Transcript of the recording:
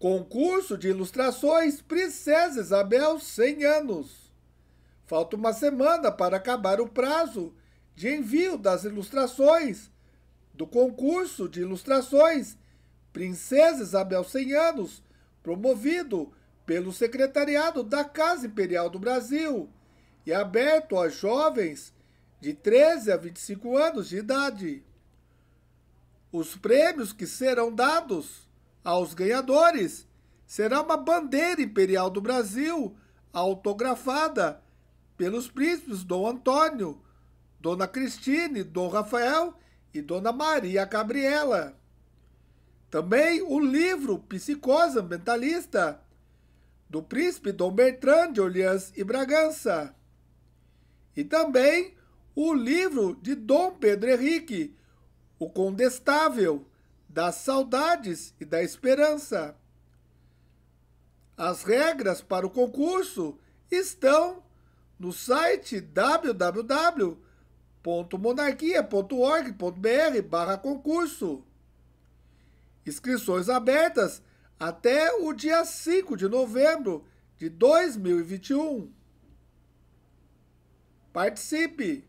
Concurso de ilustrações Princesa Isabel 100 anos. Falta uma semana para acabar o prazo de envio das ilustrações do concurso de ilustrações Princesa Isabel 100 anos, promovido pelo Secretariado da Casa Imperial do Brasil e aberto a jovens de 13 a 25 anos de idade. Os prêmios que serão dados aos ganhadores será uma bandeira imperial do Brasil, autografada pelos príncipes Dom Antônio, Dona Cristine, Dom Rafael e Dona Maria Gabriela. Também o livro Psicose Ambientalista, do príncipe Dom Bertrand de Orleans e Bragança. E também o livro de Dom Pedro Henrique, O Condestável, das saudades e da esperança. As regras para o concurso estão no site wwwmonarquiaorgbr concurso. Inscrições abertas até o dia 5 de novembro de 2021. Participe!